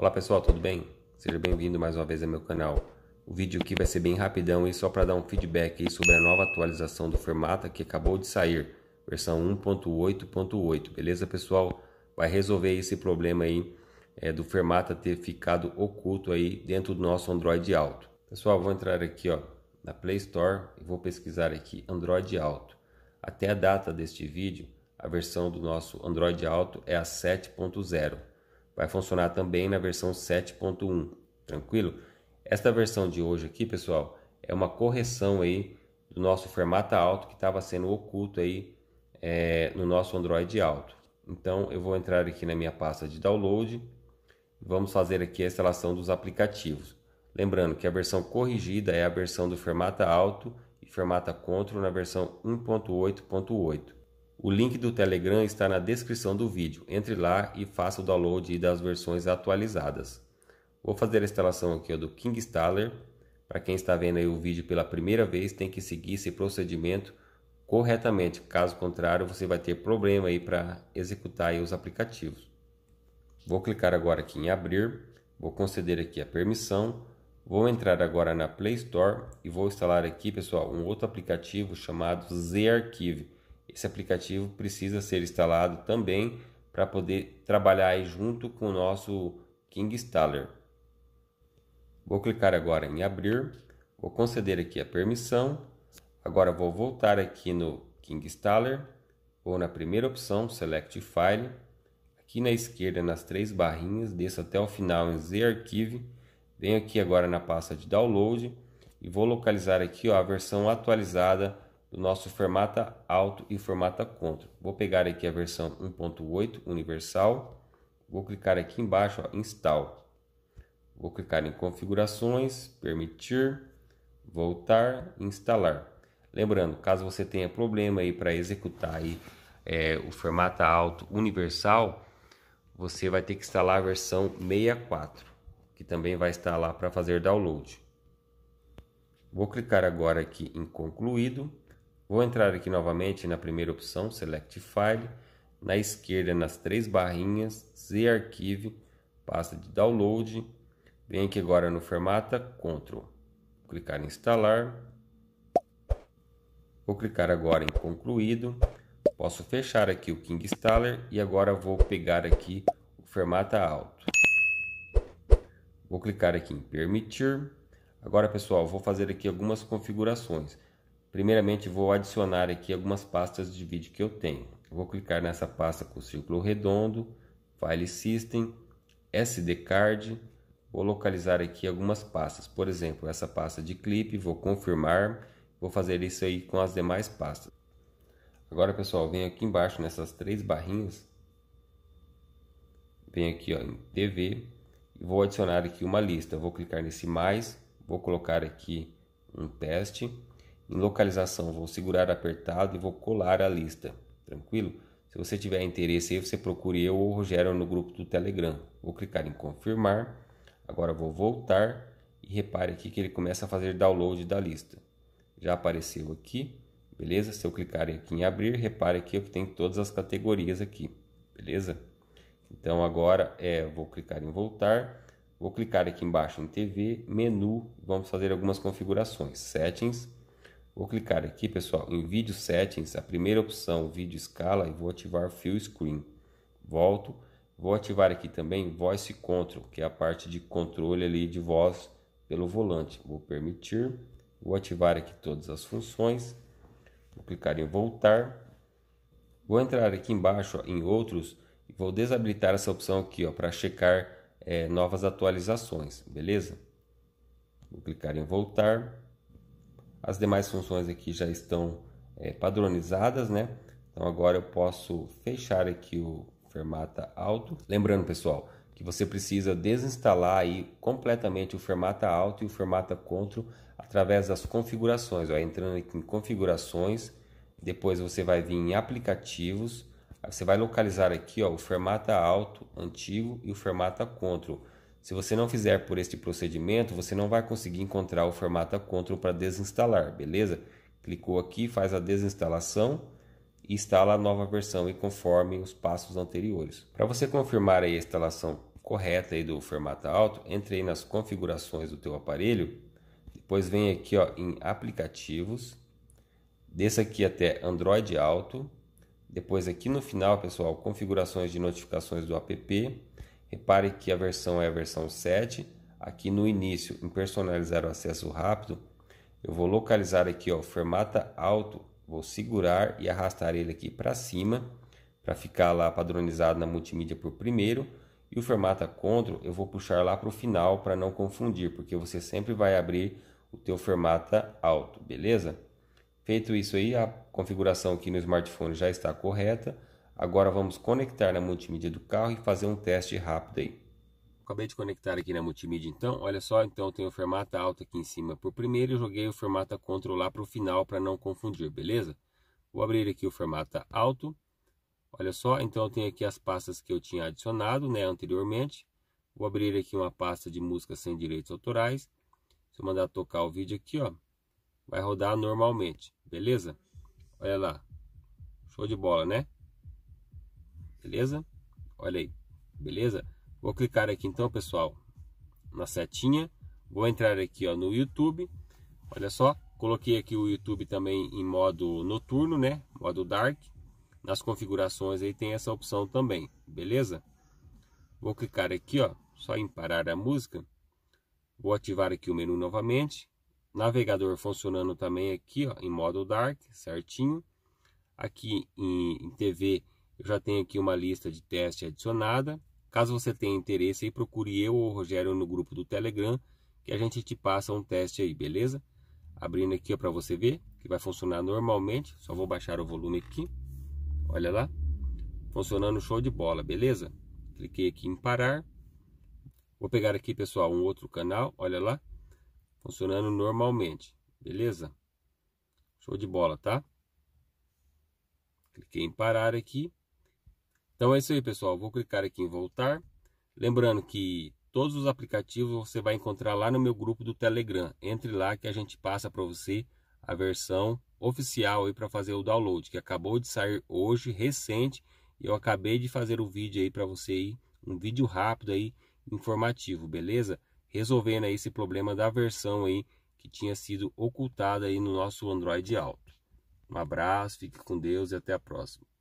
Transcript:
Olá pessoal, tudo bem? Seja bem-vindo mais uma vez ao meu canal. O vídeo aqui vai ser bem rapidão e só para dar um feedback sobre a nova atualização do Fermata que acabou de sair, versão 1.8.8, beleza pessoal? Vai resolver esse problema aí é, do Fermata ter ficado oculto aí dentro do nosso Android Auto. Pessoal, vou entrar aqui ó, na Play Store e vou pesquisar aqui Android Auto. Até a data deste vídeo, a versão do nosso Android Auto é a 7.0 vai funcionar também na versão 7.1, tranquilo? Esta versão de hoje aqui, pessoal, é uma correção aí do nosso formato alto que estava sendo oculto aí é, no nosso Android alto. Então eu vou entrar aqui na minha pasta de download, vamos fazer aqui a instalação dos aplicativos. Lembrando que a versão corrigida é a versão do formato alto e formata control na versão 1.8.8. O link do Telegram está na descrição do vídeo. Entre lá e faça o download das versões atualizadas. Vou fazer a instalação aqui do King Installer. Para quem está vendo o vídeo pela primeira vez, tem que seguir esse procedimento corretamente. Caso contrário, você vai ter problema aí para executar aí os aplicativos. Vou clicar agora aqui em abrir, vou conceder aqui a permissão, vou entrar agora na Play Store e vou instalar aqui, pessoal, um outro aplicativo chamado Z-Archive. Esse aplicativo precisa ser instalado também para poder trabalhar junto com o nosso King Installer. Vou clicar agora em abrir, vou conceder aqui a permissão. Agora vou voltar aqui no King Installer, vou na primeira opção, Select File. Aqui na esquerda, nas três barrinhas, desço até o final em Z Archive. Venho aqui agora na pasta de Download e vou localizar aqui ó, a versão atualizada do nosso formata alto e formata contra. Vou pegar aqui a versão 1.8 universal, vou clicar aqui embaixo, ó, install. Vou clicar em configurações, permitir, voltar, instalar. Lembrando, caso você tenha problema aí para executar aí, é, o formata alto universal, você vai ter que instalar a versão 64, que também vai estar lá para fazer download. Vou clicar agora aqui em concluído. Vou entrar aqui novamente na primeira opção, Select File, na esquerda nas três barrinhas, Z Archive, pasta de download, venho aqui agora no Formata, Ctrl, clicar em Instalar, vou clicar agora em Concluído, posso fechar aqui o King Installer e agora vou pegar aqui o Formata Alto. Vou clicar aqui em Permitir, agora pessoal, vou fazer aqui algumas configurações. Primeiramente, vou adicionar aqui algumas pastas de vídeo que eu tenho. vou clicar nessa pasta com o círculo redondo, File System, SD Card. Vou localizar aqui algumas pastas. Por exemplo, essa pasta de clipe, vou confirmar. Vou fazer isso aí com as demais pastas. Agora, pessoal, venho aqui embaixo nessas três barrinhas. Venho aqui ó, em TV e vou adicionar aqui uma lista. Vou clicar nesse mais, vou colocar aqui um teste em localização, vou segurar apertado e vou colar a lista. Tranquilo? Se você tiver interesse aí, você procure eu ou o Rogério no grupo do Telegram. Vou clicar em confirmar. Agora vou voltar e repare aqui que ele começa a fazer download da lista. Já apareceu aqui, beleza? Se eu clicar aqui em abrir, repare aqui que tem todas as categorias aqui, beleza? Então agora é, vou clicar em voltar, vou clicar aqui embaixo em TV, menu, vamos fazer algumas configurações, settings, Vou clicar aqui, pessoal, em Video Settings, a primeira opção, Vídeo Escala, e vou ativar Full Screen. Volto, vou ativar aqui também Voice Control, que é a parte de controle ali de voz pelo volante. Vou permitir, vou ativar aqui todas as funções, vou clicar em Voltar. Vou entrar aqui embaixo ó, em Outros e vou desabilitar essa opção aqui para checar é, novas atualizações, beleza? Vou clicar em Voltar as demais funções aqui já estão é, padronizadas, né? Então agora eu posso fechar aqui o Fermata Alto. Lembrando, pessoal, que você precisa desinstalar aí completamente o Fermata Alto e o Fermata Control através das configurações. Ó, entrando aqui em configurações, depois você vai vir em aplicativos, você vai localizar aqui ó, o Fermata Alto antigo e o Fermata Control. Se você não fizer por este procedimento, você não vai conseguir encontrar o formato control para desinstalar, beleza? Clicou aqui, faz a desinstalação e instala a nova versão e conforme os passos anteriores. Para você confirmar a instalação correta aí do formato alto, entre nas configurações do teu aparelho, depois vem aqui ó, em aplicativos, desça aqui até Android Auto, depois aqui no final, pessoal, configurações de notificações do app, Repare que a versão é a versão 7. Aqui no início, em personalizar o acesso rápido, eu vou localizar aqui, ó, formato alto, vou segurar e arrastar ele aqui para cima, para ficar lá padronizado na multimídia por primeiro. E o formato control eu vou puxar lá para o final para não confundir, porque você sempre vai abrir o teu formato alto, beleza? Feito isso aí, a configuração aqui no smartphone já está correta. Agora vamos conectar na multimídia do carro e fazer um teste rápido aí. Acabei de conectar aqui na multimídia então, olha só, então eu tenho o fermata alto aqui em cima Por primeiro e joguei o fermata control lá para o final para não confundir, beleza? Vou abrir aqui o fermata alto, olha só, então eu tenho aqui as pastas que eu tinha adicionado né, anteriormente. Vou abrir aqui uma pasta de música sem direitos autorais. Se eu mandar tocar o vídeo aqui, ó, vai rodar normalmente, beleza? Olha lá, show de bola, né? beleza? Olha aí, beleza? Vou clicar aqui então, pessoal, na setinha. Vou entrar aqui ó, no YouTube. Olha só, coloquei aqui o YouTube também em modo noturno, né? Modo dark. Nas configurações aí tem essa opção também, beleza? Vou clicar aqui, ó, só em parar a música. Vou ativar aqui o menu novamente. Navegador funcionando também aqui, ó, em modo dark, certinho. Aqui em, em TV eu já tenho aqui uma lista de teste adicionada. Caso você tenha interesse aí, procure eu ou o Rogério no grupo do Telegram, que a gente te passa um teste aí, beleza? Abrindo aqui para você ver, que vai funcionar normalmente. Só vou baixar o volume aqui. Olha lá. Funcionando show de bola, beleza? Cliquei aqui em parar. Vou pegar aqui, pessoal, um outro canal, olha lá. Funcionando normalmente, beleza? Show de bola, tá? Cliquei em parar aqui. Então é isso aí, pessoal. Vou clicar aqui em voltar. Lembrando que todos os aplicativos você vai encontrar lá no meu grupo do Telegram. Entre lá que a gente passa para você a versão oficial aí para fazer o download, que acabou de sair hoje, recente. eu acabei de fazer o um vídeo aí para você aí, um vídeo rápido aí, informativo, beleza? Resolvendo aí esse problema da versão aí que tinha sido ocultada aí no nosso Android Alto. Um abraço, fique com Deus e até a próxima.